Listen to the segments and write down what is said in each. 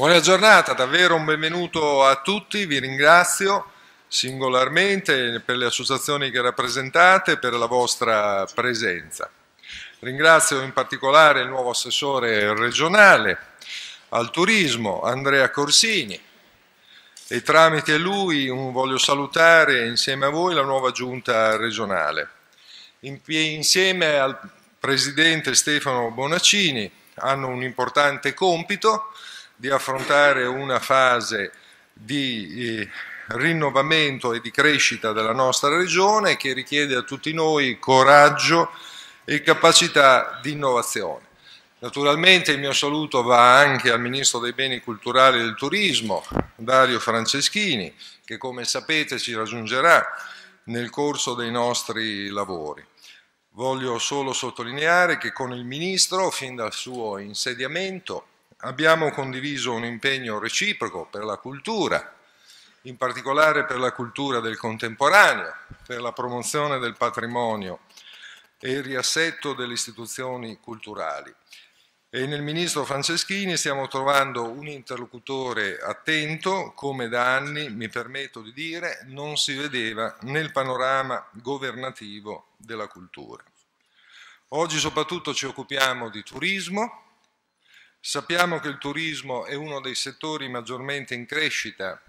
Buona giornata, davvero un benvenuto a tutti, vi ringrazio singolarmente per le associazioni che rappresentate e per la vostra presenza. Ringrazio in particolare il nuovo assessore regionale al turismo, Andrea Corsini, e tramite lui voglio salutare insieme a voi la nuova giunta regionale. Insieme al presidente Stefano Bonaccini hanno un importante compito di affrontare una fase di eh, rinnovamento e di crescita della nostra regione che richiede a tutti noi coraggio e capacità di innovazione. Naturalmente il mio saluto va anche al Ministro dei Beni Culturali e del Turismo, Dario Franceschini, che come sapete ci raggiungerà nel corso dei nostri lavori. Voglio solo sottolineare che con il Ministro, fin dal suo insediamento, Abbiamo condiviso un impegno reciproco per la cultura, in particolare per la cultura del contemporaneo, per la promozione del patrimonio e il riassetto delle istituzioni culturali. E nel ministro Franceschini stiamo trovando un interlocutore attento, come da anni, mi permetto di dire, non si vedeva nel panorama governativo della cultura. Oggi soprattutto ci occupiamo di turismo, Sappiamo che il turismo è uno dei settori maggiormente in crescita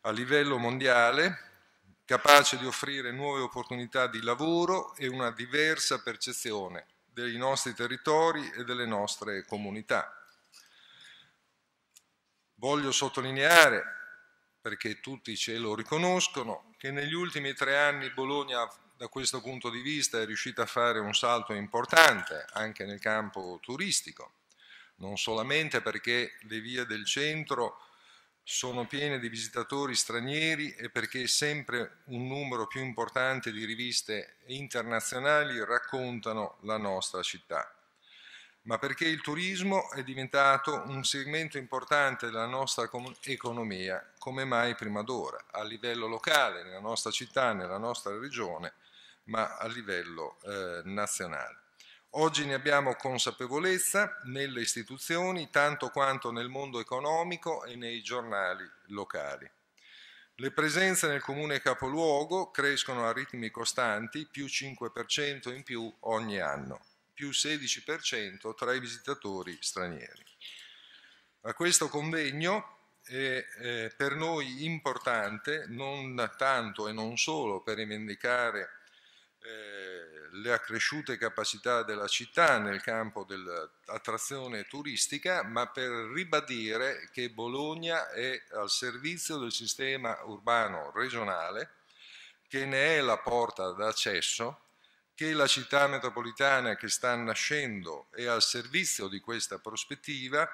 a livello mondiale, capace di offrire nuove opportunità di lavoro e una diversa percezione dei nostri territori e delle nostre comunità. Voglio sottolineare, perché tutti ce lo riconoscono, che negli ultimi tre anni Bologna da questo punto di vista è riuscita a fare un salto importante anche nel campo turistico non solamente perché le vie del centro sono piene di visitatori stranieri e perché sempre un numero più importante di riviste internazionali raccontano la nostra città, ma perché il turismo è diventato un segmento importante della nostra economia come mai prima d'ora, a livello locale, nella nostra città, nella nostra regione, ma a livello eh, nazionale. Oggi ne abbiamo consapevolezza nelle istituzioni, tanto quanto nel mondo economico e nei giornali locali. Le presenze nel comune capoluogo crescono a ritmi costanti, più 5% in più ogni anno, più 16% tra i visitatori stranieri. A questo convegno è eh, per noi importante non tanto e non solo per rivendicare eh, le accresciute capacità della città nel campo dell'attrazione turistica, ma per ribadire che Bologna è al servizio del sistema urbano regionale, che ne è la porta d'accesso, che la città metropolitana che sta nascendo è al servizio di questa prospettiva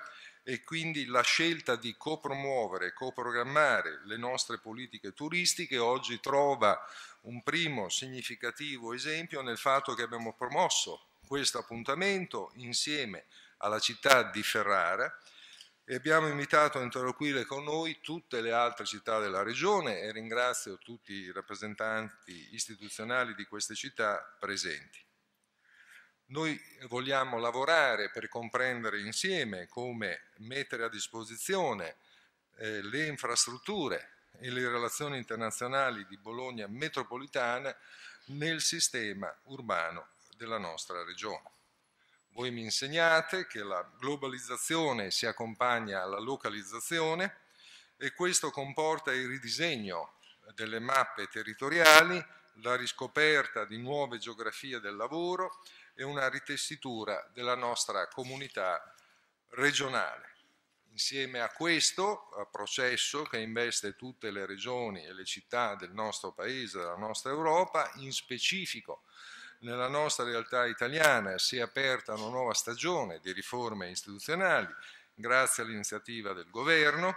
e quindi la scelta di copromuovere, coprogrammare le nostre politiche turistiche oggi trova un primo significativo esempio nel fatto che abbiamo promosso questo appuntamento insieme alla città di Ferrara e abbiamo invitato a interloquire con noi tutte le altre città della regione e ringrazio tutti i rappresentanti istituzionali di queste città presenti. Noi vogliamo lavorare per comprendere insieme come mettere a disposizione eh, le infrastrutture e le relazioni internazionali di Bologna metropolitana nel sistema urbano della nostra regione. Voi mi insegnate che la globalizzazione si accompagna alla localizzazione e questo comporta il ridisegno delle mappe territoriali, la riscoperta di nuove geografie del lavoro e una ritestitura della nostra comunità regionale. Insieme a questo processo che investe tutte le regioni e le città del nostro paese, della nostra Europa, in specifico nella nostra realtà italiana si è aperta una nuova stagione di riforme istituzionali grazie all'iniziativa del governo,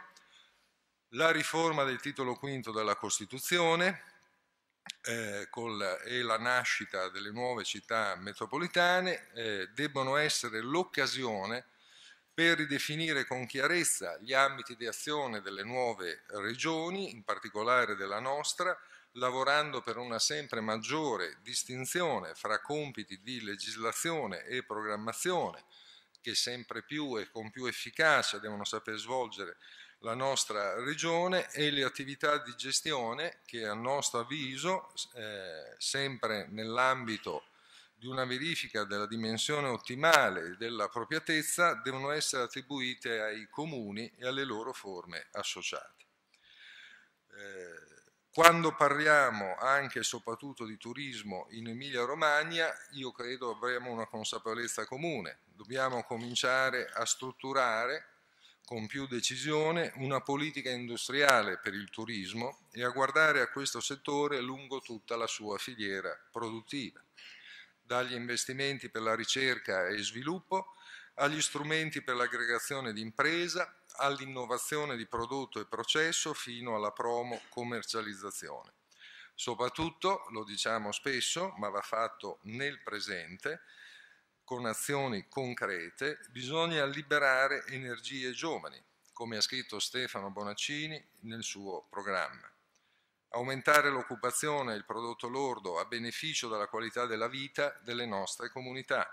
la riforma del titolo quinto della Costituzione, eh, col, e la nascita delle nuove città metropolitane eh, debbono essere l'occasione per ridefinire con chiarezza gli ambiti di azione delle nuove regioni, in particolare della nostra, lavorando per una sempre maggiore distinzione fra compiti di legislazione e programmazione, che sempre più e con più efficacia devono saper svolgere la nostra regione e le attività di gestione che a nostro avviso, eh, sempre nell'ambito di una verifica della dimensione ottimale della propriatezza, devono essere attribuite ai comuni e alle loro forme associate. Eh, quando parliamo anche e soprattutto di turismo in Emilia Romagna, io credo avremo una consapevolezza comune. Dobbiamo cominciare a strutturare con più decisione una politica industriale per il turismo e a guardare a questo settore lungo tutta la sua filiera produttiva, dagli investimenti per la ricerca e sviluppo agli strumenti per l'aggregazione di impresa, all'innovazione di prodotto e processo fino alla promo commercializzazione. Soprattutto, lo diciamo spesso, ma va fatto nel presente, con azioni concrete, bisogna liberare energie giovani, come ha scritto Stefano Bonaccini nel suo programma. Aumentare l'occupazione e il prodotto lordo a beneficio della qualità della vita delle nostre comunità.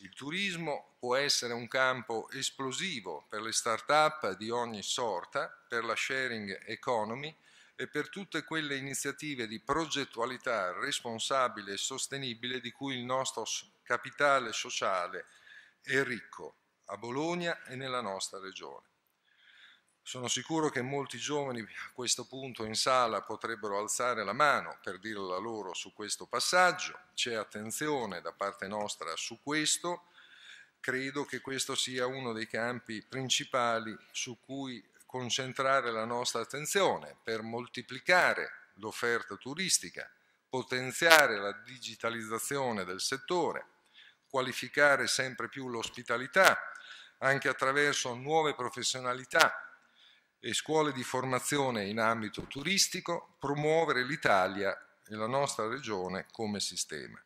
Il turismo può essere un campo esplosivo per le start-up di ogni sorta, per la sharing economy e per tutte quelle iniziative di progettualità responsabile e sostenibile di cui il nostro capitale sociale è ricco a Bologna e nella nostra regione. Sono sicuro che molti giovani a questo punto in sala potrebbero alzare la mano per dirla loro su questo passaggio. C'è attenzione da parte nostra su questo. Credo che questo sia uno dei campi principali su cui concentrare la nostra attenzione, per moltiplicare l'offerta turistica, potenziare la digitalizzazione del settore, qualificare sempre più l'ospitalità anche attraverso nuove professionalità e scuole di formazione in ambito turistico, promuovere l'Italia e la nostra regione come sistema.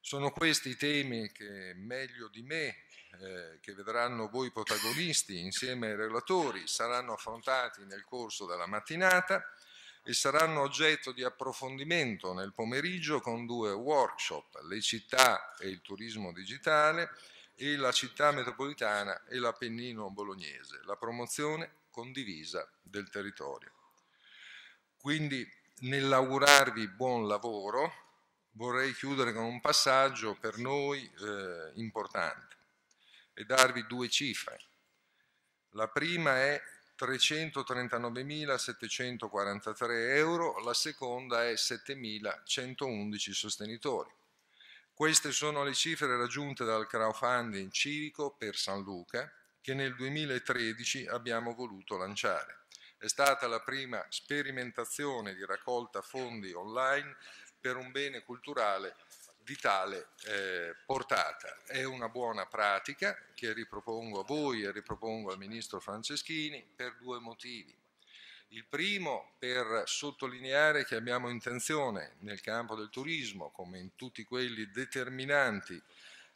Sono questi i temi che meglio di me eh, che vedranno voi protagonisti insieme ai relatori saranno affrontati nel corso della mattinata e saranno oggetto di approfondimento nel pomeriggio con due workshop, le città e il turismo digitale e la città metropolitana e l'Appennino bolognese, la promozione condivisa del territorio. Quindi nell'augurarvi buon lavoro vorrei chiudere con un passaggio per noi eh, importante e darvi due cifre. La prima è 339.743 euro, la seconda è 7.111 sostenitori. Queste sono le cifre raggiunte dal crowdfunding civico per San Luca che nel 2013 abbiamo voluto lanciare. È stata la prima sperimentazione di raccolta fondi online per un bene culturale di tale eh, portata. È una buona pratica che ripropongo a voi e ripropongo al Ministro Franceschini per due motivi. Il primo per sottolineare che abbiamo intenzione nel campo del turismo, come in tutti quelli determinanti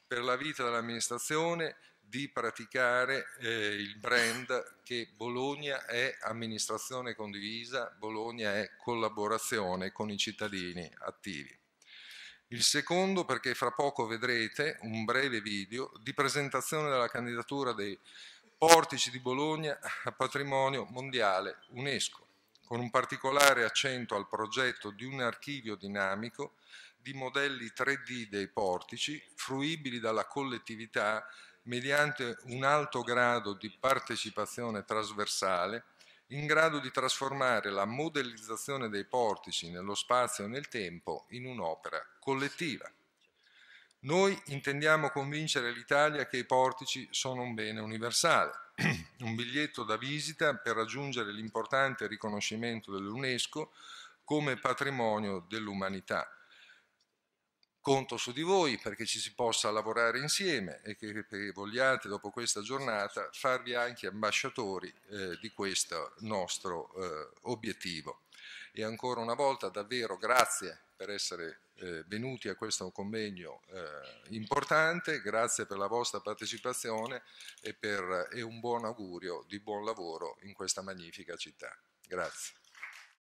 per la vita dell'amministrazione, di praticare eh, il brand che Bologna è amministrazione condivisa, Bologna è collaborazione con i cittadini attivi. Il secondo perché fra poco vedrete un breve video di presentazione della candidatura dei Portici di Bologna a Patrimonio Mondiale UNESCO, con un particolare accento al progetto di un archivio dinamico di modelli 3D dei portici, fruibili dalla collettività mediante un alto grado di partecipazione trasversale, in grado di trasformare la modellizzazione dei portici nello spazio e nel tempo in un'opera collettiva. Noi intendiamo convincere l'Italia che i portici sono un bene universale, un biglietto da visita per raggiungere l'importante riconoscimento dell'UNESCO come patrimonio dell'umanità. Conto su di voi perché ci si possa lavorare insieme e che, vogliate dopo questa giornata farvi anche ambasciatori eh, di questo nostro eh, obiettivo. E ancora una volta davvero grazie per essere eh, venuti a questo convegno eh, importante, grazie per la vostra partecipazione e, per, eh, e un buon augurio di buon lavoro in questa magnifica città. Grazie.